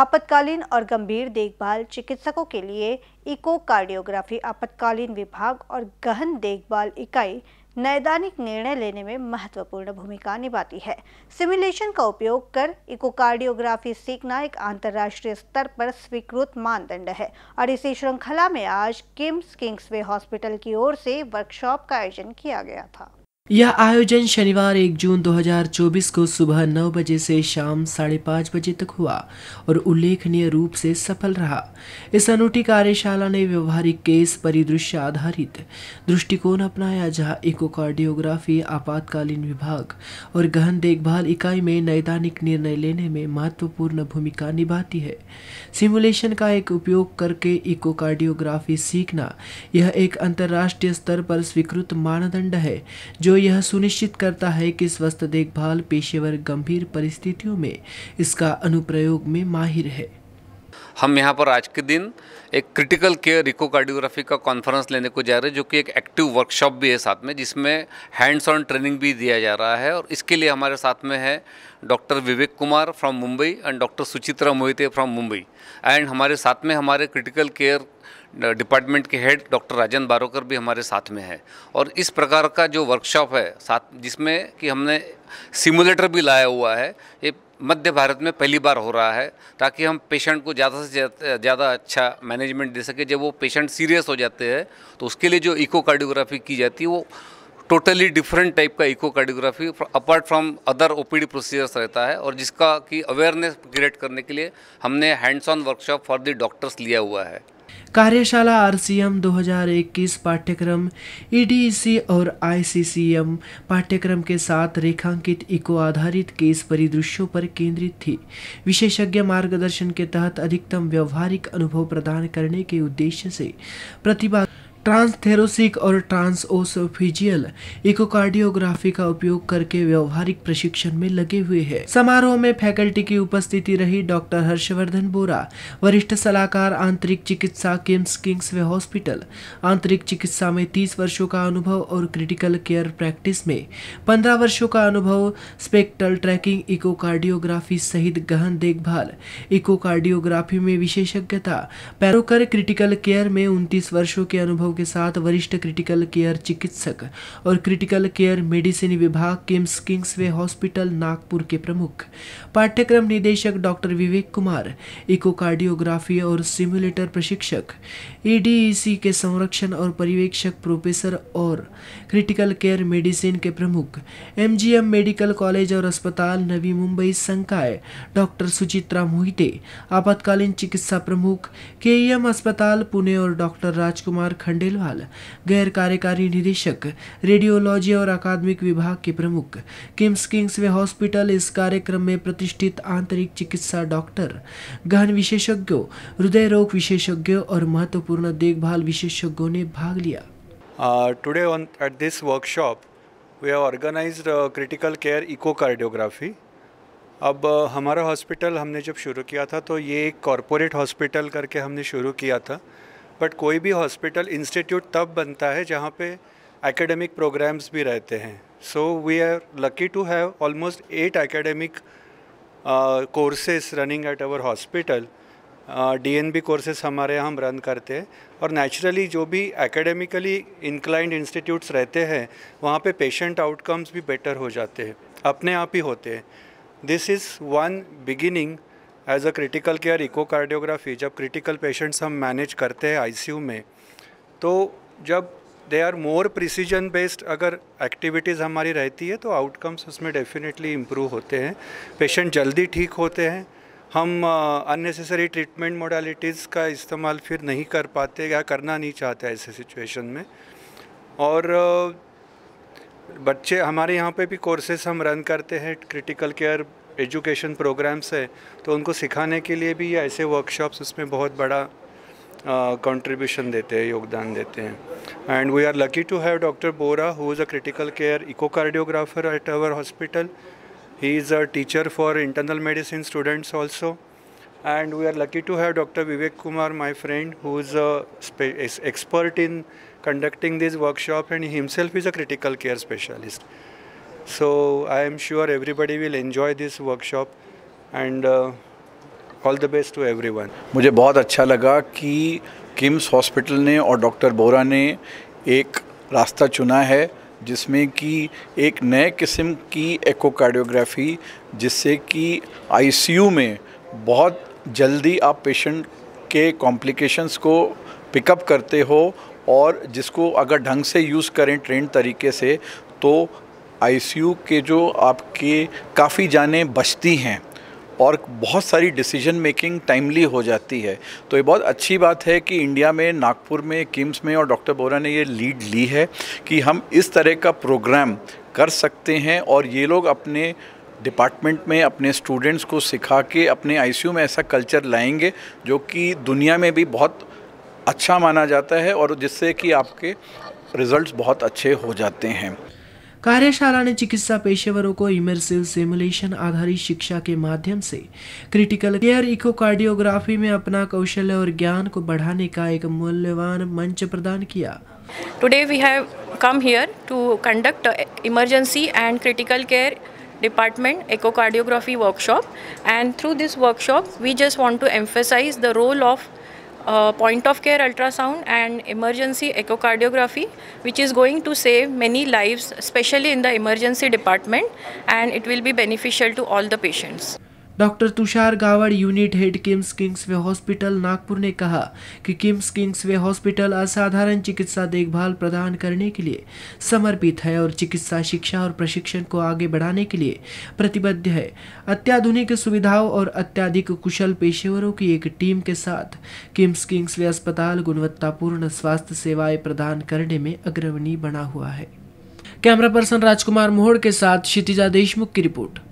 आपत्कालीन और गंभीर देखभाल चिकित्सकों के लिए इको कार्डियोग्राफी आपत्कालीन विभाग और गहन देखभाल इकाई नैदानिक निर्णय लेने में महत्वपूर्ण भूमिका निभाती है सिमुलेशन का उपयोग कर इकोकार्डियोग्राफी सीखना एक अंतर्राष्ट्रीय स्तर पर स्वीकृत मानदंड है और इसी श्रृंखला में आज किम्स किंग्सवे हॉस्पिटल की ओर से वर्कशॉप का आयोजन किया गया था यह आयोजन शनिवार 1 जून 2024 को सुबह नौ बजे से शाम साढ़े पाँच बजे तक हुआ और उल्लेखनीय रूप से सफल रहा इस अनूठी कार्यशाला ने व्यवहारिक केस परिदृश्य आधारित दृष्टिकोण अपनाया जहां इकोकार्डियोग्राफी आपातकालीन विभाग और गहन देखभाल इकाई में नैदानिक निर्णय लेने में महत्वपूर्ण भूमिका निभाती है सिमुलेशन का एक उपयोग करके इकोकार्डियोग्राफी सीखना यह एक अंतर्राष्ट्रीय स्तर पर स्वीकृत मानदंड है जो यह सुनिश्चित करता है कि स्वास्थ्य देखभाल पेशेवर गंभीर परिस्थितियों में इसका अनुप्रयोग में माहिर है हम यहाँ पर आज के दिन एक क्रिटिकल केयर इकोकार्डियोग्राफी का कॉन्फ्रेंस लेने को जा रहे हैं जो कि एक एक्टिव वर्कशॉप भी है साथ में जिसमें हैंड्स ऑन ट्रेनिंग भी दिया जा रहा है और इसके लिए हमारे साथ में है doctor Vivek Kumar from Mumbai and doctor Suchitra Mohite from Mumbai and हमारे साथ में हमारे क्रिटिकल केयर डिपार्टमेंट के हेड डॉक्टर राजन बारोकर भी हमारे साथ में है और इस प्रकार का जो वर्कशॉप है साथ जिसमें कि हमने सिमुलेटर भी लाया हुआ है ये मध्य भारत में पहली बार हो रहा है ताकि हम पेशेंट को ज़्यादा से ज़्यादा अच्छा मैनेजमेंट दे सके जब वो पेशेंट सीरियस हो जाते हैं तो उसके लिए जो इकोकार्डियोग्राफी की जाती है वो टोटली डिफरेंट टाइप का echocardiography apart from other OPD procedures रहता है और जिसका कि अवेयरनेस क्रिएट करने के लिए हमने hands on workshop for the doctors लिया हुआ है कार्यशाला आरसीएम 2021 पाठ्यक्रम ईडीसी e और आईसीसीएम पाठ्यक्रम के साथ रेखांकित इको आधारित केस परिदृश्यों पर केंद्रित थी विशेषज्ञ मार्गदर्शन के तहत अधिकतम व्यवहारिक अनुभव प्रदान करने के उद्देश्य से प्रतिभा ट्रांसथेरोसिक और ट्रांसओसोफिजियल इकोकार्डियोग्राफी का उपयोग करके व्यवहारिक प्रशिक्षण में लगे हुए है समारोह में फैकल्टी की उपस्थिति रही डॉक्टर हर्षवर्धन बोरा वरिष्ठ सलाहकार आंतरिक चिकित्सा किम्स किंग्स वे हॉस्पिटल आंतरिक चिकित्सा में तीस वर्षों का अनुभव और क्रिटिकल केयर प्रैक्टिस में पंद्रह वर्षों का अनुभव स्पेक्टल ट्रैकिंग इकोकार्डियोग्राफी सहित गहन देखभाल इकोकार्डियोग्राफी में विशेषज्ञता पैरोकर क्रिटिकल केयर में उनतीस वर्षों के अनुभव के साथ वरिष्ठ क्रिटिकल केयर चिकित्सक और क्रिटिकल केयर मेडिसिन विभाग किम्स किंग्सवे हॉस्पिटल नागपुर के प्रमुख पाठ्यक्रम निदेशक डॉक्टर विवेक कुमार इकोकार्डियोग्राफी और सिमुलेटर प्रशिक्षक ईडीईसी e e के संरक्षण और पर्यवेक्षक प्रोफेसर और क्रिटिकल केयर मेडिसिन के प्रमुख एमजीएम मेडिकल कॉलेज और अस्पताल नवी मुंबई संकाय डॉक्टर सुचित्रा मोहिते आपातकालीन चिकित्सा प्रमुख केईएम e अस्पताल पुणे और डॉक्टर राजकुमार खंडे खंडेलवाल गैर कार्यकारी निदेशक रेडियोलॉजी और अकादमिक विभाग के प्रमुख किम्स किंग्स वे हॉस्पिटल इस कार्यक्रम में प्रतिष्ठित आंतरिक चिकित्सा डॉक्टर गहन विशेषज्ञों हृदय रोग विशेषज्ञों और महत्वपूर्ण देखभाल विशेषज्ञों ने भाग लिया today on at this workshop we have organised critical care echocardiography अब हमारा हॉस्पिटल हमने जब शुरू किया था तो ये एक कॉरपोरेट हॉस्पिटल करके हमने शुरू किया था बट कोई भी हॉस्पिटल इंस्टीट्यूट तब बनता है जहाँ पे एकेडमिक प्रोग्राम्स भी रहते हैं so we are lucky to have almost eight academic courses running at our hospital D N B courses हमारे यहाँ हम रन करते हैं और नेचुरली जो भी एकेडमिकली इंक्लाइंड इंस्टीट्यूट्स रहते हैं वहाँ पे पेशेंट आउटकम्स भी बेटर हो जाते हैं अपने आप ही होते हैं this is one beginning as a critical care echocardiography जब क्रिटिकल पेशेंट्स हम मैनेज करते हैं आईसीयू में तो जब they are more precision based अगर एक्टिविटीज़ हमारी रहती है तो आउटकम्स उसमें डेफिनेटली इम्प्रूव होते हैं पेशेंट जल्दी ठीक होते हैं हम अननेसेसरी ट्रीटमेंट मोडालिटीज़ का इस्तेमाल फिर नहीं कर पाते या करना नहीं चाहते ऐसे सिचुएशन में और बच्चे हमारे यहाँ पे भी कोर्सेज हम रन करते हैं क्रिटिकल केयर एजुकेशन प्रोग्राम्स है तो उनको सिखाने के लिए भी ऐसे वर्कशॉप्स उसमें बहुत बड़ा कंट्रीब्यूशन देते हैं योगदान देते हैं and we are lucky to have doctor Bora who is a critical care echocardiographer at our hospital he is a teacher for internal medicine students also and we are lucky to have doctor Vivek Kumar my friend who is a expert in conducting this workshop and himself is a critical care specialist So I am sure everybody will enjoy this workshop and uh, all the best to everyone. मुझे बहुत अच्छा लगा कि KIMS hospital ने और doctor बोरा ने एक रास्ता चुना है जिसमें कि एक नए किस्म की एकोकार्डियोग्राफी जिससे कि आईसीयू में बहुत जल्दी आप पेशेंट के कॉम्प्लिकेशंस को पिकअप करते हो और जिसको अगर ढंग से यूज़ करें ट्रेंड तरीके से तो आईसीयू के जो आपके काफ़ी जाने बचती हैं और बहुत सारी डिसीजन मेकिंग टाइमली हो जाती है तो ये बहुत अच्छी बात है कि इंडिया में नागपुर में किम्स में और डॉक्टर बोरा ने ये लीड ली है कि हम इस तरह का प्रोग्राम कर सकते हैं और ये लोग अपने डिपार्टमेंट में अपने स्टूडेंट्स को सिखा के अपने आईसीयू में ऐसा कल्चर लाएंगे जो कि दुनिया में भी बहुत अच्छा माना जाता है और जिससे कि आपके रिज़ल्ट्स बहुत अच्छे हो जाते हैं कार्यशाला ने चिकित्सा पेशेवरों को इमर्सिव सिमुलेशन आधारित शिक्षा के माध्यम से क्रिटिकल केयर इकोकार्डियोग्राफी में अपना कौशल और ज्ञान को बढ़ाने का एक मूल्यवान मंच प्रदान किया today we have come here to conduct emergency and critical care department echocardiography workshop and through this workshop we just want to emphasise the role of Uh, point of care ultrasound and emergency echocardiography which is going to save many lives especially in the emergency department and it will be beneficial to all the patients. Doctor Tushar Gawad unit head KIMS Kingsway hospital Nagpur ने कहा कि KIMS Kingsway hospital असाधारण चिकित्सा देखभाल प्रदान करने के लिए समर्पित है और चिकित्सा शिक्षा और प्रशिक्षण को आगे बढ़ाने के लिए प्रतिबद्ध है अत्याधुनिक सुविधाओं और अत्याधिक कुशल पेशेवरों की एक टीम के साथ किम्स किंग्स वे अस्पताल गुणवत्तापूर्ण स्वास्थ्य सेवाएं प्रदान करने में अग्रवणी बना हुआ है कैमरा पर्सन राजकुमार मोहड़ के साथ क्षितिजा देशमुख की रिपोर्ट